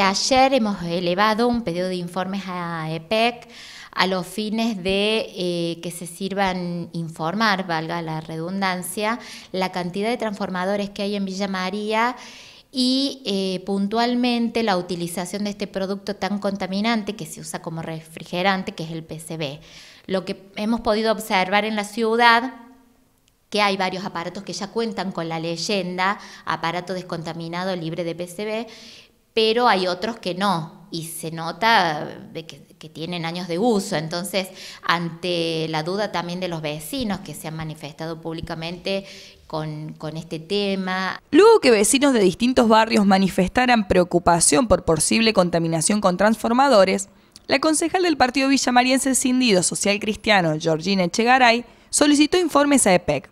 ayer hemos elevado un pedido de informes a EPEC a los fines de eh, que se sirvan informar, valga la redundancia, la cantidad de transformadores que hay en Villa María y eh, puntualmente la utilización de este producto tan contaminante que se usa como refrigerante, que es el PCB. Lo que hemos podido observar en la ciudad que hay varios aparatos que ya cuentan con la leyenda, aparato descontaminado libre de PCB, pero hay otros que no y se nota que, tienen años de uso. Entonces, ante la duda también de los vecinos que se han manifestado públicamente con, este tema. Luego que vecinos de distintos barrios manifestaran preocupación por posible contaminación con transformadores, la concejal del Partido Villamariense Cindido Social Cristiano, Georgina Echegaray, solicitó informes a EPEC.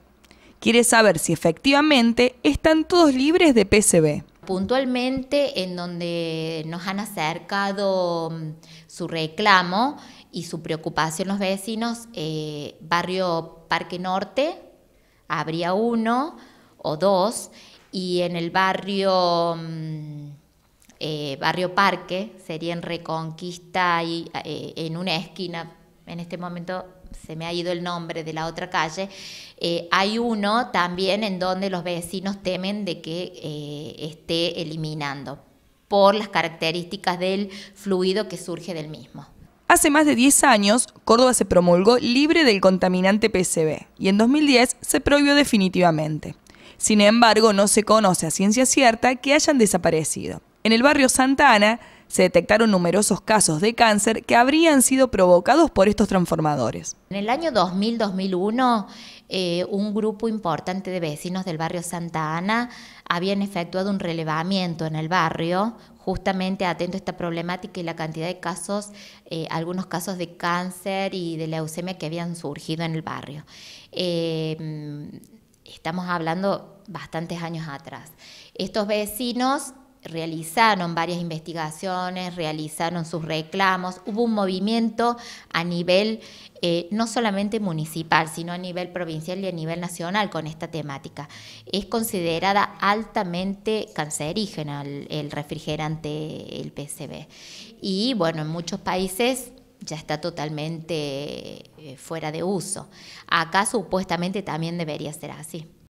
Quiere saber si efectivamente están todos libres de PCB puntualmente en donde nos han acercado mm, su reclamo y su preocupación los vecinos, eh, barrio Parque Norte, habría uno o dos, y en el barrio, mm, eh, barrio Parque, sería en Reconquista, y, eh, en una esquina en este momento se me ha ido el nombre de la otra calle, eh, hay uno también en donde los vecinos temen de que eh, esté eliminando por las características del fluido que surge del mismo. Hace más de 10 años, Córdoba se promulgó libre del contaminante PCB y en 2010 se prohibió definitivamente. Sin embargo, no se conoce a ciencia cierta que hayan desaparecido. En el barrio Santa Ana, se detectaron numerosos casos de cáncer que habrían sido provocados por estos transformadores. En el año 2000-2001, eh, un grupo importante de vecinos del barrio Santa Ana habían efectuado un relevamiento en el barrio justamente atento a esta problemática y la cantidad de casos, eh, algunos casos de cáncer y de leucemia que habían surgido en el barrio. Eh, estamos hablando bastantes años atrás. Estos vecinos realizaron varias investigaciones, realizaron sus reclamos, hubo un movimiento a nivel eh, no solamente municipal, sino a nivel provincial y a nivel nacional con esta temática. Es considerada altamente cancerígena el, refrigerante, el PCB. Y bueno, en muchos países ya está totalmente eh, fuera de uso. Acá supuestamente también debería ser así.